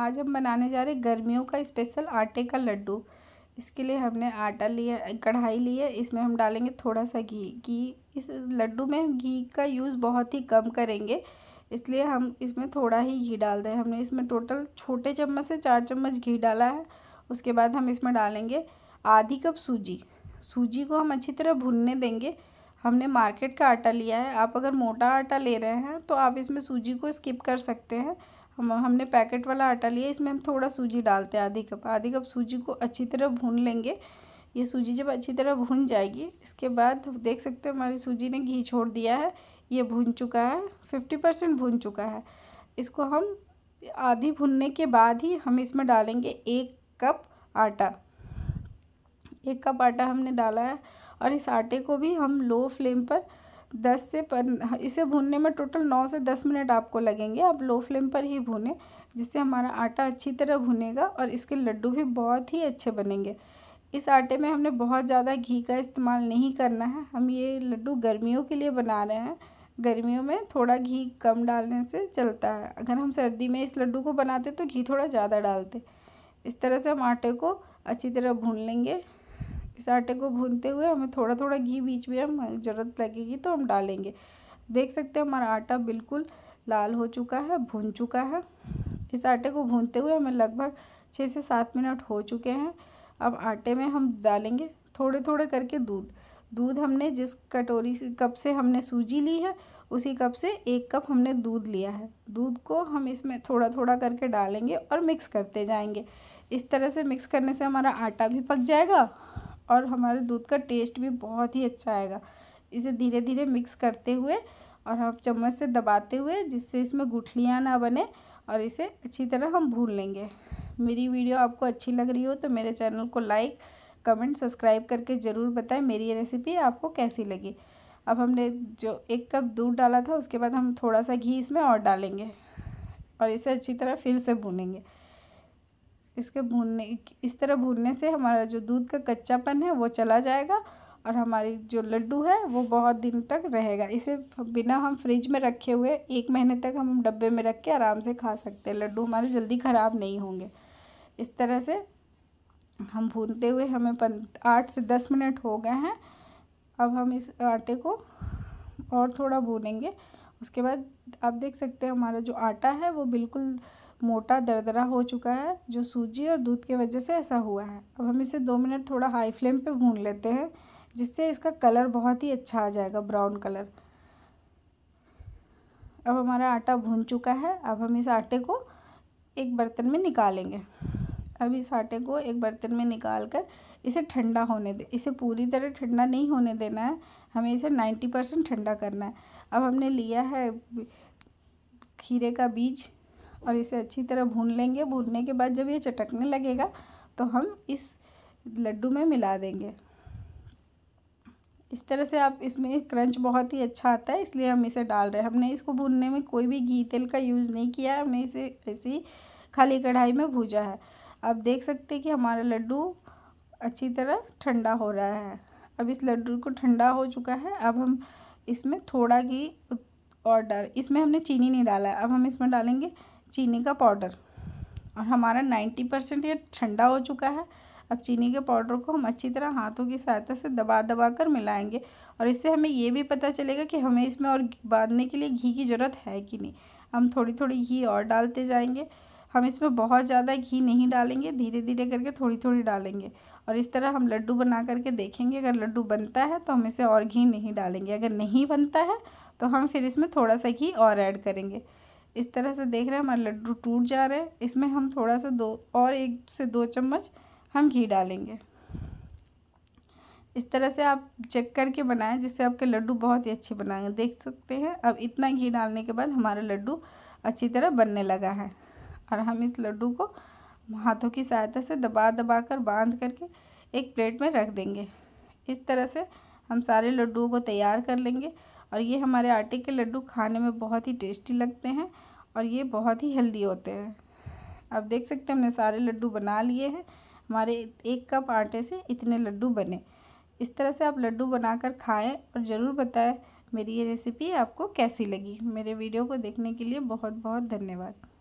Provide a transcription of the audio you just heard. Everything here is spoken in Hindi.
आज हम बनाने जा रहे गर्मियों का स्पेशल आटे का लड्डू इसके लिए हमने आटा लिया कढ़ाई ली है इसमें हम डालेंगे थोड़ा सा घी घी इस लड्डू में घी का यूज़ बहुत ही कम करेंगे इसलिए हम इसमें थोड़ा ही घी डाल दें हमने इसमें टोटल छोटे चम्मच से चार चम्मच घी डाला है उसके बाद हम इसमें डालेंगे आधी कप सूजी सूजी को हम अच्छी तरह भुनने देंगे हमने मार्केट का आटा लिया है आप अगर मोटा आटा ले रहे हैं तो आप इसमें सूजी को स्किप कर सकते हैं हम हमने पैकेट वाला आटा लिया इसमें हम थोड़ा सूजी डालते हैं आधी कप आधी कप सूजी को अच्छी तरह भून लेंगे ये सूजी जब अच्छी तरह भून जाएगी इसके बाद देख सकते हैं हमारी सूजी ने घी छोड़ दिया है ये भून चुका है फिफ्टी परसेंट भून चुका है इसको हम आधी भुनने के बाद ही हम इसमें डालेंगे एक कप आटा एक कप आटा हमने डाला है और इस आटे को भी हम लो फ्लेम पर दस से पन, इसे भूनने में टोटल नौ से दस मिनट आपको लगेंगे आप लो फ्लेम पर ही भूनें जिससे हमारा आटा अच्छी तरह भुनेगा और इसके लड्डू भी बहुत ही अच्छे बनेंगे इस आटे में हमने बहुत ज़्यादा घी का इस्तेमाल नहीं करना है हम ये लड्डू गर्मियों के लिए बना रहे हैं गर्मियों में थोड़ा घी कम डालने से चलता है अगर हम सर्दी में इस लड्डू को बनाते तो घी थोड़ा ज़्यादा डालते इस तरह से हम आटे को अच्छी तरह भून लेंगे इस आटे को भूनते हुए हमें थोड़ा थोड़ा घी बीच में हम ज़रूरत लगेगी तो हम डालेंगे देख सकते हैं हमारा आटा बिल्कुल लाल हो चुका है भून चुका है इस आटे को भूनते हुए हमें लगभग छः से सात मिनट हो चुके हैं अब आटे में हम डालेंगे थोड़े थोड़े करके दूध दूध हमने जिस कटोरी कप से हमने सूजी ली है उसी कप से एक कप हमने दूध लिया है दूध को हम इसमें थोड़ा थोड़ा करके डालेंगे और मिक्स करते जाएंगे इस तरह से मिक्स करने से हमारा आटा भी पक जाएगा और हमारे दूध का टेस्ट भी बहुत ही अच्छा आएगा इसे धीरे धीरे मिक्स करते हुए और हम चम्मच से दबाते हुए जिससे इसमें गुठलियाँ ना बने और इसे अच्छी तरह हम भून लेंगे मेरी वीडियो आपको अच्छी लग रही हो तो मेरे चैनल को लाइक कमेंट सब्सक्राइब करके ज़रूर बताएं मेरी ये रेसिपी आपको कैसी लगी अब हमने जो एक कप दूध डाला था उसके बाद हम थोड़ा सा घी इसमें और डालेंगे और इसे अच्छी तरह फिर से भूनेंगे इसके भूनने इस तरह भूनने से हमारा जो दूध का कच्चापन है वो चला जाएगा और हमारी जो लड्डू है वो बहुत दिन तक रहेगा इसे बिना हम फ्रिज में रखे हुए एक महीने तक हम डब्बे में रख के आराम से खा सकते हैं लड्डू हमारे जल्दी ख़राब नहीं होंगे इस तरह से हम भूनते हुए हमें पन आठ से दस मिनट हो गए हैं अब हम इस आटे को और थोड़ा भूनेंगे उसके बाद आप देख सकते हैं हमारा जो आटा है वो बिल्कुल मोटा दरदरा हो चुका है जो सूजी और दूध की वजह से ऐसा हुआ है अब हम इसे दो मिनट थोड़ा हाई फ्लेम पे भून लेते हैं जिससे इसका कलर बहुत ही अच्छा आ जाएगा ब्राउन कलर अब हमारा आटा भून चुका है अब हम इस आटे को एक बर्तन में निकालेंगे अब इस आटे को एक बर्तन में निकाल कर इसे ठंडा होने दे इसे पूरी तरह ठंडा नहीं होने देना है हमें इसे नाइन्टी परसेंट ठंडा करना है अब हमने लिया है खीरे का बीज और इसे अच्छी तरह भून लेंगे भूनने के बाद जब ये चटकने लगेगा तो हम इस लड्डू में मिला देंगे इस तरह से आप इसमें क्रंच बहुत ही अच्छा आता है इसलिए हम इसे डाल रहे हैं हमने इसको भूनने में कोई भी घी तेल का यूज़ नहीं किया है हमने इसे ऐसे ही खाली कढ़ाई में भूजा है आप देख सकते हैं कि हमारा लड्डू अच्छी तरह ठंडा हो रहा है अब इस लड्डू को ठंडा हो चुका है अब हम इसमें थोड़ा घी और डाल इसमें हमने चीनी नहीं डाला है अब हम इसमें डालेंगे चीनी का पाउडर और हमारा नाइन्टी परसेंट ये ठंडा हो चुका है अब चीनी के पाउडर को हम अच्छी तरह हाथों की सहायता से दबा दबा कर मिलाएँगे और इससे हमें ये भी पता चलेगा कि हमें इसमें और बांधने के लिए घी की ज़रूरत है कि नहीं हम थोड़ी थोड़ी घी और डालते जाएंगे हम इसमें बहुत ज़्यादा घी नहीं डालेंगे धीरे धीरे करके थोड़ी थोड़ी डालेंगे और इस तरह हम लड्डू बना करके देखेंगे अगर लड्डू बनता है तो हम इसे और घी नहीं डालेंगे अगर नहीं बनता है तो हम फिर इसमें थोड़ा सा घी और ऐड करेंगे इस तरह से देख रहे हैं हमारे लड्डू टूट जा रहे हैं इसमें हम थोड़ा सा दो और एक से दो चम्मच हम घी डालेंगे इस तरह से आप चेक करके बनाएं जिससे आपके लड्डू बहुत ही अच्छे बनाएंगे देख सकते हैं अब इतना घी डालने के बाद हमारा लड्डू अच्छी तरह बनने लगा है और हम इस लड्डू को हाथों की सहायता से दबा दबा कर बांध करके एक प्लेट में रख देंगे इस तरह से हम सारे लड्डुओं को तैयार कर लेंगे और ये हमारे आटे के लड्डू खाने में बहुत ही टेस्टी लगते हैं और ये बहुत ही हेल्दी होते हैं आप देख सकते हैं हमने सारे लड्डू बना लिए हैं हमारे एक कप आटे से इतने लड्डू बने इस तरह से आप लड्डू बनाकर खाएं और ज़रूर बताएं मेरी ये रेसिपी आपको कैसी लगी मेरे वीडियो को देखने के लिए बहुत बहुत धन्यवाद